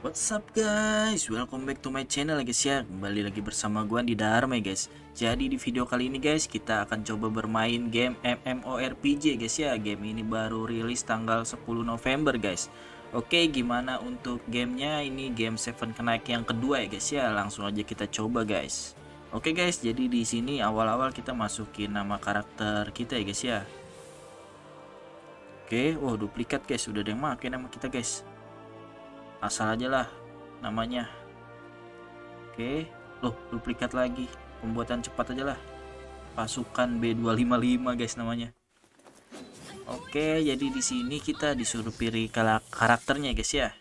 What's up guys, welcome back to my channel guys ya Kembali lagi bersama gua di Dharma ya guys Jadi di video kali ini guys kita akan coba bermain game MMORPG guys ya Game ini baru rilis tanggal 10 November guys Oke gimana untuk gamenya ini game Seven Kenaik yang kedua ya guys ya Langsung aja kita coba guys Oke guys jadi di sini awal-awal kita masukin nama karakter kita ya guys ya Oke, wow oh, duplikat guys, udah ada yang makin nama kita guys asal aja lah namanya oke loh duplikat lagi pembuatan cepat aja lah pasukan B255 guys namanya oke jadi di sini kita disuruh pilih karakternya guys ya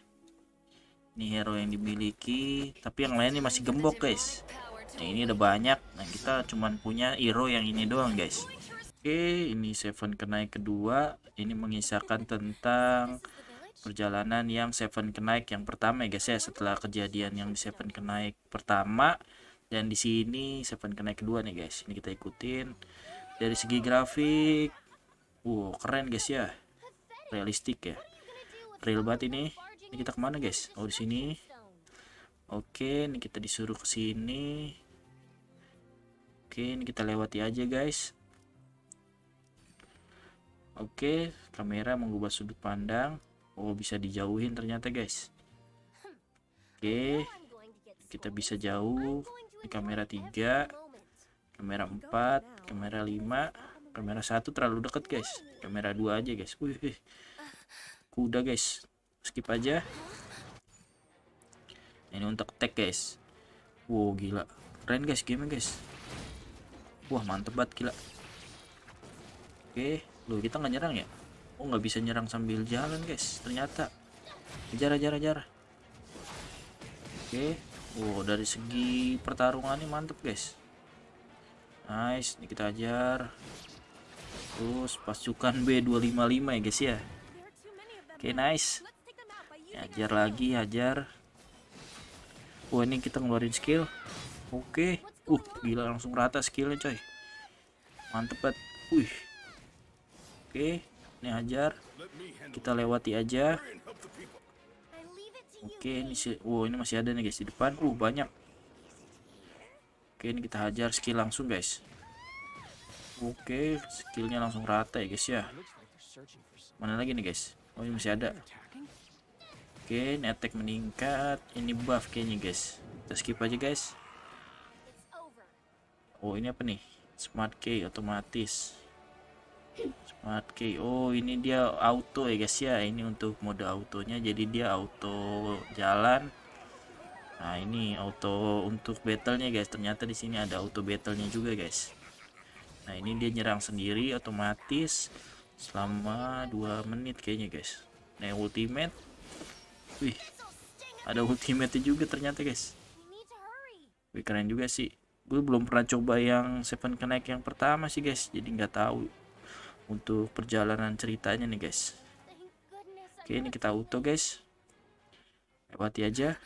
ini hero yang dimiliki tapi yang lainnya masih gembok guys nah, ini ada banyak nah kita cuman punya hero yang ini doang guys oke ini seven kenaik kedua ini mengisahkan tentang perjalanan yang Seven Kenaik yang pertama ya guys ya setelah kejadian yang di Seven Kenaik pertama dan di sini Seven Kenaik kedua nih guys ini kita ikutin dari segi grafik wow keren guys ya realistik ya real banget ini ini kita kemana guys oh di sini oke ini kita disuruh ke sini oke ini kita lewati aja guys Oke, kamera mengubah sudut pandang. Oh bisa dijauhin ternyata guys Oke okay. Kita bisa jauh Di kamera 3 Kamera 4 Kamera 5 Kamera 1 terlalu dekat guys Kamera 2 aja guys Wih, Kuda guys Skip aja Ini untuk tag guys Wow gila Keren guys game guys Wah mantep banget gila Oke okay. Loh kita nggak nyerang ya oh nggak bisa nyerang sambil jalan guys ternyata ajar ajar ajar oke oh dari segi pertarungan ini mantep guys nice ini kita ajar terus pasukan B255 ya guys ya oke nice ajar lagi ajar oh ini kita ngeluarin skill oke uh gila langsung rata skillnya coy mantep banget wih oke ini hajar kita lewati aja oke ini si wow ini masih ada nih guys di depan uh banyak oke ini kita hajar skill langsung guys oke skillnya langsung rata ya guys ya mana lagi nih guys oh ini masih ada oke ini attack meningkat ini buff kayaknya guys kita skip aja guys oh ini apa nih smart key otomatis smart key oh ini dia auto ya guys ya ini untuk mode autonya jadi dia auto jalan nah ini auto untuk battlenya guys ternyata di sini ada auto battlenya juga guys nah ini dia nyerang sendiri otomatis selama 2 menit kayaknya guys nah ultimate wih ada ultimate juga ternyata guys wih keren juga sih gue belum pernah coba yang Seven Connect yang pertama sih guys jadi nggak tahu untuk perjalanan ceritanya nih guys oke ini kita auto guys lewati aja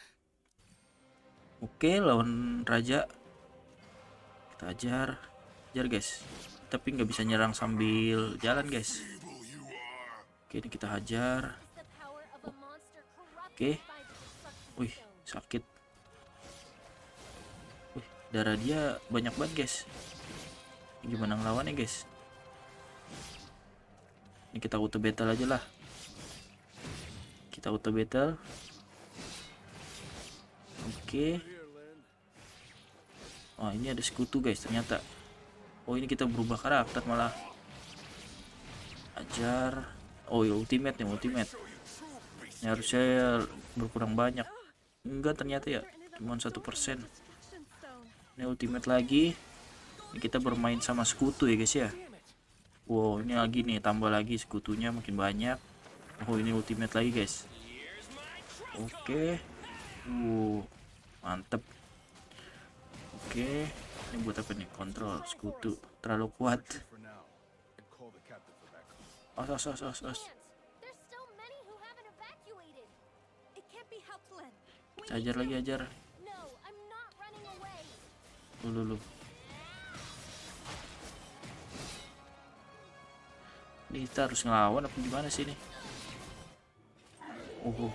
oke lawan raja kita ajar ajar guys tapi nggak bisa nyerang sambil jalan guys oke ini kita hajar oke wih sakit wih darah dia banyak banget guys gimana ngelawannya guys ini kita auto battle aja lah. Kita auto battle. Oke. Okay. Oh, ini ada sekutu guys ternyata. Oh, ini kita berubah karakter malah. Ajar. Oh, ya ultimate nih, ultimate. Ini harusnya berkurang banyak. Enggak ternyata ya, cuma satu persen. Ini ultimate lagi. Ini kita bermain sama sekutu ya guys ya wow ini lagi nih tambah lagi sekutunya makin banyak oh ini ultimate lagi guys oke okay. Wow, mantep oke okay. ini buat apa nih kontrol sekutu terlalu kuat os os os os os ajar lagi ajar lu lu Ini kita harus ngelawan apa gimana sih ini? Oh, oke.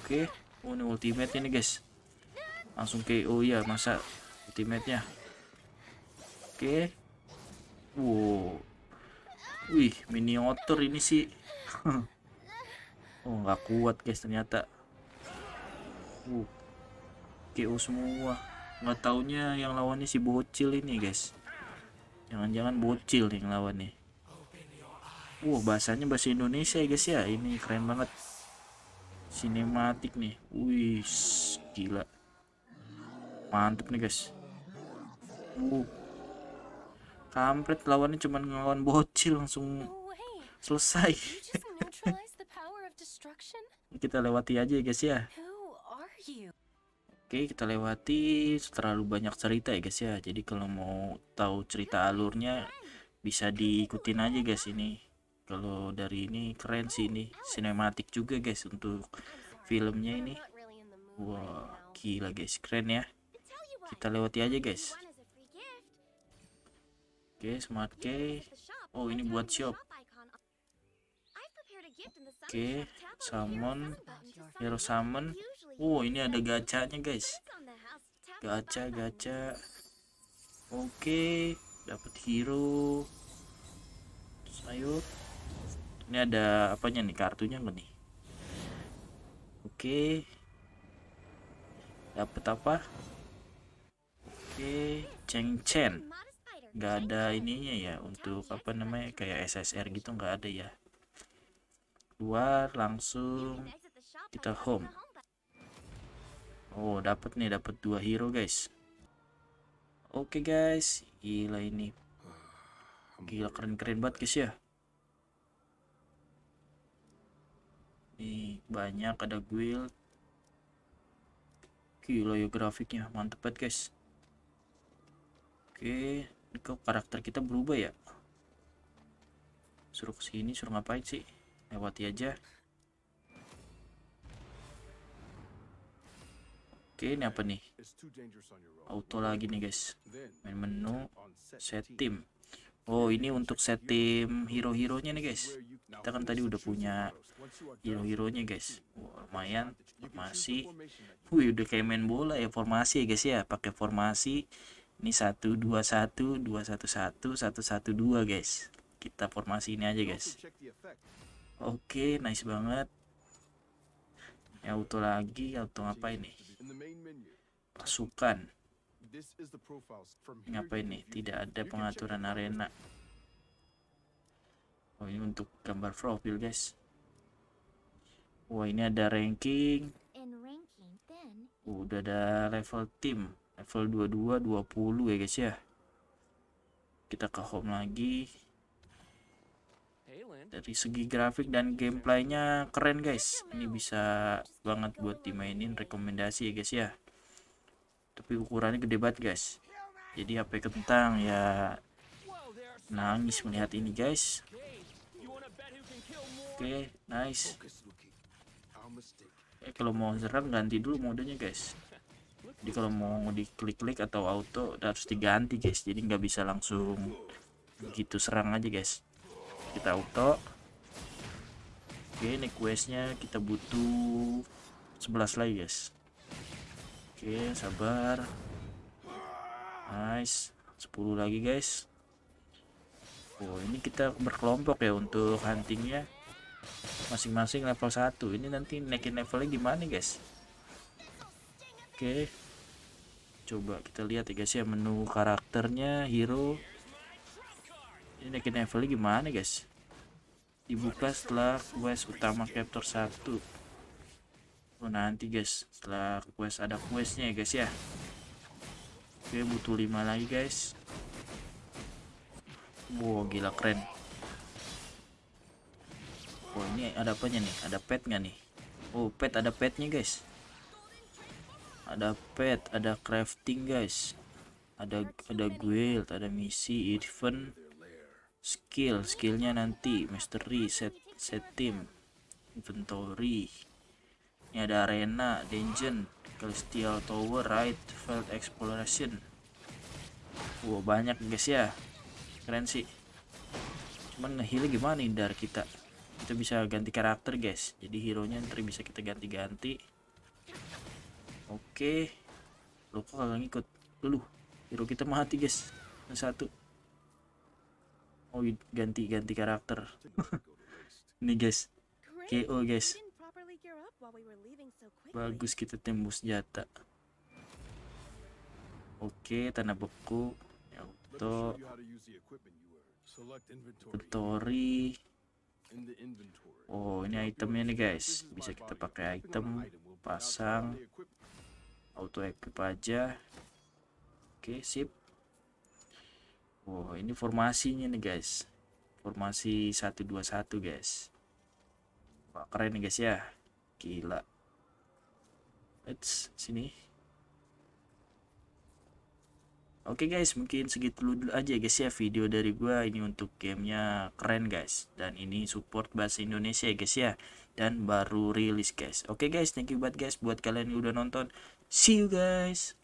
Okay. Oh, ini ultimate ini, guys. Langsung KO ya, masa ultimate-nya. Oke. Okay. Wow. Wih, mini otter ini sih. oh, nggak kuat, guys, ternyata. Uh. KO semua. Nggak taunya yang lawannya si bocil ini, guys. Jangan-jangan bocil nih yang lawannya. Wow, bahasanya bahasa Indonesia ya guys ya. Ini keren banget. Sinematik nih. Wih, gila. Mantep nih guys. Uh. Kampret lawannya cuman ngelawan bocil langsung selesai. kita lewati aja ya guys ya. Oke, kita lewati terlalu banyak cerita ya guys ya. Jadi kalau mau tahu cerita alurnya bisa diikutin aja guys ini kalau dari ini keren sih ini sinematik juga guys untuk filmnya ini wah wow, gila guys keren ya kita lewati aja guys oke okay, smart key oh ini buat shop oke okay, summon hero summon oh ini ada gacanya guys gacha gacha oke okay, dapat hero sayur ini ada apanya nih kartunya nggak nih oke dapat apa oke ceng ceng, nggak ada ininya ya untuk apa namanya kayak SSR gitu nggak ada ya keluar langsung kita home oh dapat nih dapat dua hero guys oke okay, guys gila ini gila keren-keren banget guys ya banyak ada guild gila ya grafiknya mantep banget guys oke kok karakter kita berubah ya suruh kesini suruh ngapain sih lewati aja oke ini apa nih auto lagi nih guys main menu set tim Oh ini untuk set tim hero-heronya nih guys kita kan tadi udah punya hero-heronya guys Wah, lumayan formasi wih udah kayak main bola ya formasi ya guys ya pakai formasi ini satu satu satu dua dua satu satu dua guys kita formasi ini aja guys oke okay, nice banget ya auto lagi auto apa ini pasukan Ngapain nih? Tidak ada pengaturan arena. Oh ini untuk gambar profil guys. Wah ini ada ranking. Oh, udah ada level tim. Level 22 20 ya guys ya. Kita ke home lagi. Dari segi grafik dan gameplaynya keren guys. Ini bisa banget buat dimainin rekomendasi ya guys ya tapi ukurannya gede banget guys jadi HP kentang ya nangis melihat ini guys oke okay, nice okay, eh, kalau mau serang ganti dulu modenya guys jadi kalau mau diklik-klik atau auto harus diganti guys jadi nggak bisa langsung begitu serang aja guys kita auto oke okay, questnya kita butuh 11 lagi guys Oke, sabar. Nice. 10 lagi, guys. Oh, ini kita berkelompok ya untuk huntingnya. Masing-masing level 1. Ini nanti naikin levelnya gimana, guys? Oke. Coba kita lihat ya, guys ya menu karakternya hero. Ini naikin levelnya gimana, guys? Dibuka setelah quest utama chapter 1 oh, nanti guys setelah quest ada questnya ya guys ya oke butuh 5 lagi guys wow gila keren oh ini ada apanya nih ada pet nggak nih oh pet ada petnya guys ada pet ada crafting guys ada ada guild ada misi event skill skillnya nanti mystery set set team inventory ini ada arena dungeon celestial tower right field exploration wow banyak guys ya keren sih cuman ngehil gimana nih dari kita kita bisa ganti karakter guys jadi hero nya nanti bisa kita ganti-ganti oke Okay. kok kagak ngikut lu hero kita mati guys yang satu oh ganti-ganti karakter nih guys KO guys Bagus kita tembus senjata. Oke, tanah beku. Ya, untuk inventory. Oh, ini itemnya nih guys. Bisa kita pakai item, pasang, auto equip aja. Oke, sip. oh ini formasinya nih guys. Formasi 121 guys. Wah, keren nih guys ya gila let's sini Oke okay guys, mungkin segitu dulu aja guys ya video dari gua ini untuk gamenya keren guys dan ini support bahasa Indonesia guys ya dan baru rilis guys. Oke okay guys, thank you banget guys buat kalian yang udah nonton. See you guys.